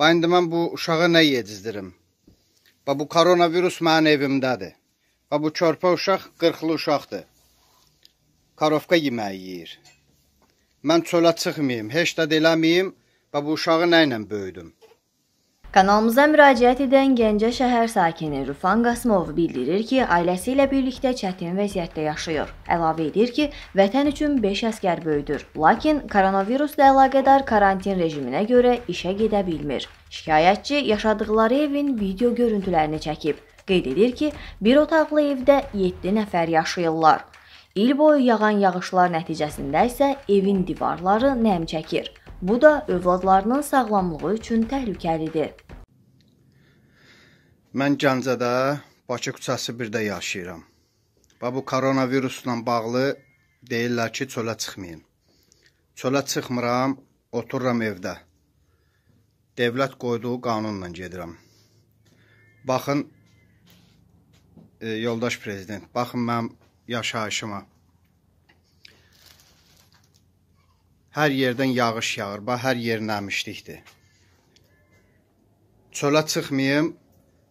Va indi mən bu uşağı nə yedizdirim? Va bu koronavirus mənim evimdədir. Va bu körpə uşaq qırxlı uşaqdır. Karovka yeməyi yeyir. Mən çölə çıxmayım, heç də eləməyim. Va bu uşağı nə ilə böyüdüm? Kanalımıza müraciət edən Gəncə şəhər sakini Rufan Qasımov bildirir ki, ailəsi ilə birlikdə çətin vəziyyətdə yaşayır. Əlavə edir ki, vətən üçün 5 əskər böyüdür, lakin koronavirusla əlaqədar karantin rejiminə görə işə gedə bilmir. Şikayətçi yaşadıkları evin video görüntülərini çəkib. Qeyd edir ki, bir otaqlı evdə 7 nəfər yaşayırlar. İl boyu yağan yağışlar nəticəsində isə evin divarları nəm çəkir. Bu da övladlarının sağlamlığı üçün təhlükəlidir. Mən Gəncədə, Bakı küçəsi 1-də yaşayıram. Və bu koronavirusla bağlı deyirlər ki, çölə çıxmayın. Çölə çıxmıram, otururam evdə. Dövlət qoyduğu qanunla gedirəm. Baxın e, yoldaş prezident, baxın mənim yaşayışıma. Hər yerdən yağış yağır, bax hər yer nəmişlikdir. Çölə çıxmayım,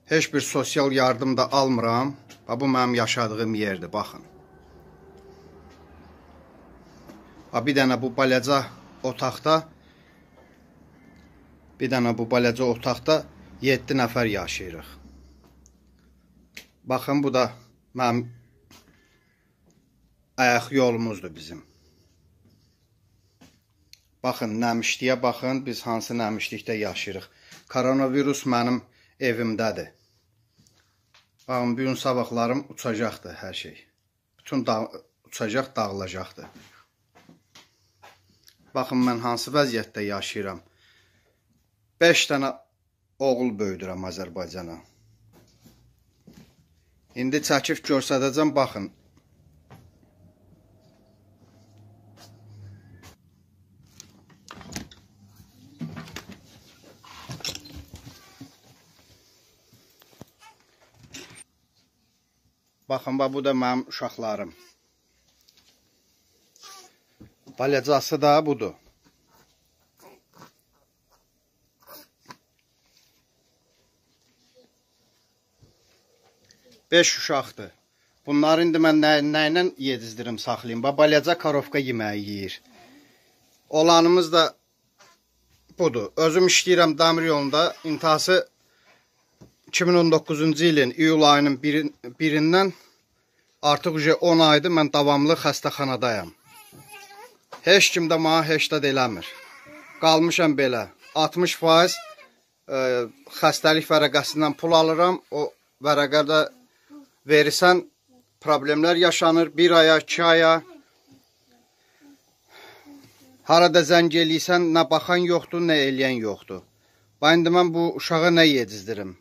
Heç bir sosial yardım da almıram. Ha, bu mənim yaşadığım yerdir, baxın. Ha, bir dənə bu balaca otaqda bir dənə bu balaca otaqda 7 nəfər yaşayırıq. Baxın, bu da mənim ayaq yolumuzdur bizim. Baxın, nəmişliyə baxın, biz hansı nəmişlikdə yaşayırıq. Koronavirus mənim evimdədir. Baxın, bu gün sabahlarım uçacaqdır hər şey. Bütün dağ uçacaq, dağılacaqdır. Baxın, mən hansı vəziyyətdə yaşayıram. 5 dənə oğul böyüdürəm Azərbaycana. İndi çəkif görsədəcəm, baxın. Baxın, bax, bu da mənim uşaqlarım. Balacası da budur. Beş uşaqdır. Bunları indi mən nə, nə ilə yedizdirim, saxlayayım. Bax, balaca karovka yeməyi yeyir. Olanımız da budur. Özüm işləyirəm damir yolunda. İntihası 2019-cu ilin iyul ayının bir, birindən artıq ücə 10 aydır mən davamlı xəstəxanadayam. Heç kim də mənə heç də eləmir. Qalmışam belə. 60 faiz ə, e, xəstəlik vərəqəsindən pul alıram. O vərəqədə verirsən, problemlər yaşanır. Bir aya, iki aya. Harada zəng eləyirsən, nə baxan yoxdur, nə eləyən yoxdur. Bax, indi mən bu uşağa nə yedizdirim?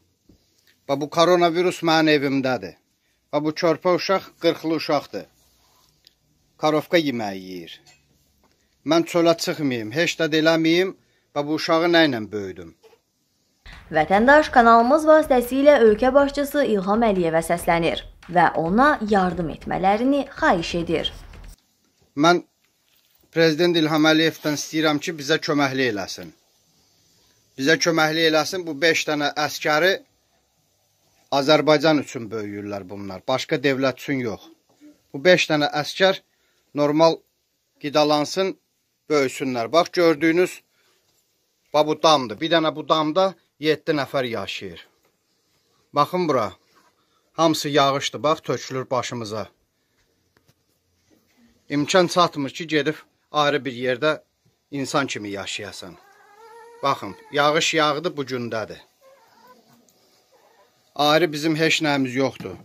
Və bu koronavirus mənim evimdədir. Və bu körpə uşaq 40-lı uşaqdır. Karovka yeməyi yeyir. Mən çölə çıxmayım, heç də eləməyim və bu uşağı nə ilə böyüdüm? Vətəndaş kanalımız vasitəsilə ölkə başçısı İlham Əliyevə səslənir və ona yardım etmələrini xahiş edir. Mən prezident İlham Əliyevdən istəyirəm ki, bizə köməklik eləsin. Bizə köməklik eləsin bu 5 dənə əskəri Azərbaycan üçün böyüyürlər bunlar. Başqa dövlət üçün yox. Bu 5 dənə əskər normal qidalansın, böyüsünlər. Bax gördüyünüz bax bu damdır. Bir dənə bu damda 7 nəfər yaşayır. Baxın bura. Hamısı yağışdır. Bax tökülür başımıza. İmkan çatmır ki, gedib ayrı bir yerdə insan kimi yaşayasan. Baxın, yağış yağdı bu gündədir ayrı bizim heç nəyimiz yoxdur.